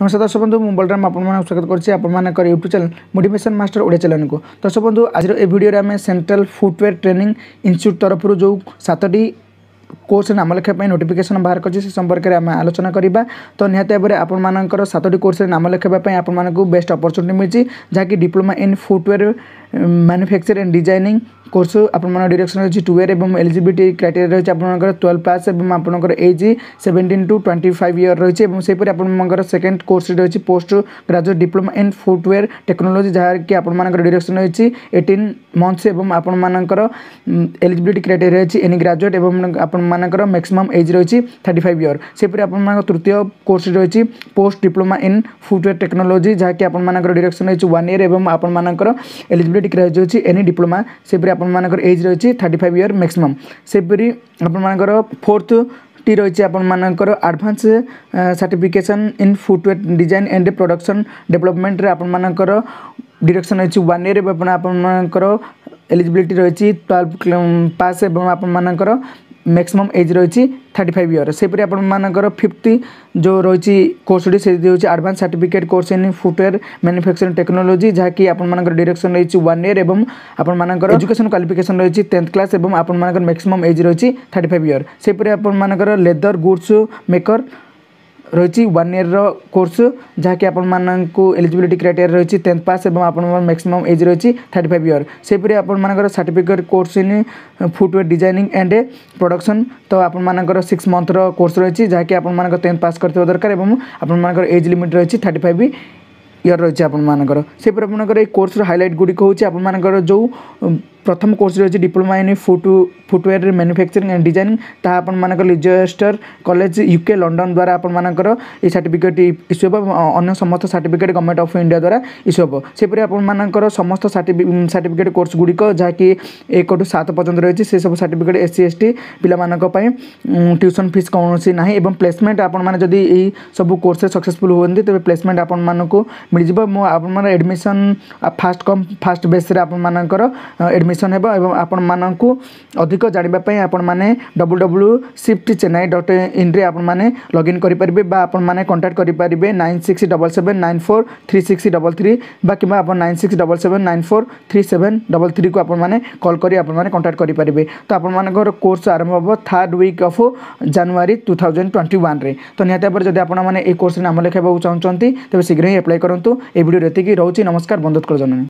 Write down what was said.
নমস্কার দর্শক বন্ধু ମୁଁ ବଳରାମ ଆପଣମାନଙ୍କୁ ସ୍ୱାଗତ କରୁଛି ଆପଣମାନଙ୍କର YouTube channel motivation master Odia ଚ୍ୟାନେଲ୍କୁ ଦର୍ଶକ ବନ୍ଧୁ ଆଜିର ଏ ଭିଡ଼ିଓରେ ଆମେ ସେଣ୍ଟ୍ରାଲ୍ ଫୁଟୱେର୍ ଟ୍ରେନିଂ ଇନଷ୍ଟିଚ୍ୟୁଟ୍ ତରଫରୁ ଯେଉଁ ସାତଟି কোর্সের নামলেখা নোটিফিকেসন বাহার করছে সে সম্পর্কে আমি আলোচনা করা তো নিহতি ভাবে আপনার সাতটি কোর্সের নাম লেখাইবা আপনার বেস্ট অপরচুনিটি মিলছে যাকি diploma in footwear manufacture and designing course আপনার ডিরেকশন রয়েছে টুয়েলভ এবং এলিজিবিলিটি ক্রাইটেরিয়া রয়েছে আপনার টুয়েলভ প্লাস এবং আপনার age seventeen to twenty five year রয়েছে এবং সেইপরি আপনার সেকেন্ড কোর্স রয়েছে post graduate diploma in footwear technology যাকি আপনার ডিরেকশন রয়েছে এইটিন মন্থস এবং আপনার এলিজিবিলিটি ক্রাইটেরিয়া রয়েছে এনি গ্রাজুয়েট এবং আপনার ଆପଣମାନଙ୍କର ମ୍ୟାକ୍ସିମମ୍ ଏଜ୍ ରହିଛି ଥାର୍ଟି ଫାଇଭ୍ ଇୟର୍ ସେପରି ଆପଣମାନଙ୍କ ତୃତୀୟ କୋର୍ସ ରହିଛି post diploma in footwear technology ଯାହାକି ଆପଣମାନଙ୍କର ଡିରେକ୍ସନ୍ ରହିଛି ୱାନ୍ ଇୟର୍ ଏବଂ ଆପଣମାନଙ୍କର ଏଲିଜିବିଲିଟି କ୍ରାଇଜ୍ ରହିଛି ଏନି ଡିପ୍ଲୋମା ସେପରି ଆପଣମାନଙ୍କର ଏଜ୍ ରହିଛି ଥାର୍ଟି ଫାଇଭ୍ ଇୟର୍ ମ୍ୟାକ୍ସିମମ୍ ସେପରି ଆପଣମାନଙ୍କର ଫୋର୍ଥ ଟି ରହିଛି ଆପଣମାନଙ୍କର advance certification in footwear design and production ଡେଭଲପମେଣ୍ଟରେ ଆପଣମାନଙ୍କର ଡିରେକ୍ସନ୍ ରହିଛି ୱାନ୍ ଇୟର୍ ଏବଂ ଆପଣମାନଙ୍କର एलिजिलिटी रही ट्वेल्व पास आपर मैक्सिमम एज रही थर्टी फाइव इयर से आपर फिफ्टी जो रही कोर्स टी advance certificate course in footwear manufacturing technology जहाँकि आपर डिरेक्शन रही वन इयर और आपर एजुकेशन क्वाफिकेसन रही टेन्थ क्लास और आपर मैक्सीम एज रही थर्ट फाइव इयर से आपर लेदर गुड्स मेकर ରହିଛି ୱାନ୍ ଇୟର୍ର କୋର୍ସ ଯାହାକି ଆପଣମାନଙ୍କୁ ଏଲିଜିବିଲିଟି କ୍ରାଇଟେରିଆ ରହିଛି ଟେନ୍ଥ ପାସ୍ ଏବଂ ଆପଣଙ୍କର ମ୍ୟାକ୍ସିମମ୍ ଏଜ୍ ରହିଛି ଥାର୍ଟି ଫାଇଭ୍ ଇୟର୍ ସେହିପରି ଆପଣମାନଙ୍କର certificate course in footwear designing and production ତ ଆପଣମାନଙ୍କର ସିକ୍ସ ମନ୍ଥର କୋର୍ସ ରହିଛି ଯାହାକି ଆପଣମାନଙ୍କ ଟେନ୍ଥ ପାସ୍ କରିଥିବା ଦରକାର ଏବଂ ଆପଣମାନଙ୍କର ଏଜ୍ ଲିମିଟ୍ ରହିଛି ଥାର୍ଟି ଫାଇଭ୍ ଇୟର୍ ରହିଛି ଆପଣମାନଙ୍କର ସେହିପରି ଆପଣଙ୍କର ଏଇ କୋର୍ସର ହାଇଲାଇଟ୍ ଗୁଡ଼ିକ ହେଉଛି ଆପଣମାନଙ୍କର ଯେଉଁ প্রথম কোর্স রয়েছে diploma in foot footwear manufacturing and designing তাহা আপনার লিজেস্টর কলেজ ইউকে লন্ডন দ্বারা আপনার এই সার্টিফিকেট ইস্যু হব অন্য সমস্ত সার্টিফিকেট গভর্নমেন্ট অফ ইন্ডিয়া দ্বারা ইস্যু হব সেপরি আপনার সমস্ত সার্টিফিকেট কোর্স গুড়ি যাকি একটু সাত পর্যন্ত রয়েছে সেসব certificate S C S T পিলাপাই টিউশন ফিস কৌশি না এবং প্লেসমেন্ট আপনার যদি এই সব কোর্সে সকসেসফুল হুম তবে প্লেসমেন্ট আপনার মিলিযোগ আপনার এডমিশন ফাষ্ট কম ফাষ্ট বেস্রে আপনার এডমিশন ଆଡ଼ମିସନ୍ ହେବ ଏବଂ ଆପଣମାନଙ୍କୁ ଅଧିକ ଜାଣିବା ପାଇଁ ଆପଣମାନେ ଡବ୍ଲୁ ଡବ୍ଲୁ ସିଫ୍ଟ ଚେନ୍ନାଇ ଡଟ୍ ଇନ୍ରେ ଆପଣମାନେ ଲଗ୍ଇନ୍ କରିପାରିବେ ବା ଆପଣମାନେ କଣ୍ଟାକ୍ଟ କରିପାରିବେ nine six double seven nine four three six double three ବା କିମ୍ବା ଆପଣ nine six double seven nine four three seven double ଥ୍ରୀକୁ ଆପଣମାନେ କଲ୍ କରି ଆପଣମାନେ କଣ୍ଟାକ୍ଟ କରିପାରିବେ ତ ଆପଣମାନଙ୍କର କୋର୍ସ ଆରମ୍ଭ ହେବ third week of January two thousand twenty ୱାନ୍ରେ ତ ନିହାତି ଭାବରେ ଯଦି ଆପଣମାନେ ଏହି କୋର୍ସରେ ନାମ ଲେଖାଇବାକୁ ଚାହୁଁଛନ୍ତି ତେବେ ଶୀଘ୍ର ହିଁ ଆପ୍ଲାଏ କରନ୍ତୁ এই ভিডিও এতিকি রয়েছে নমস্কার বন্ধুৎকর জননী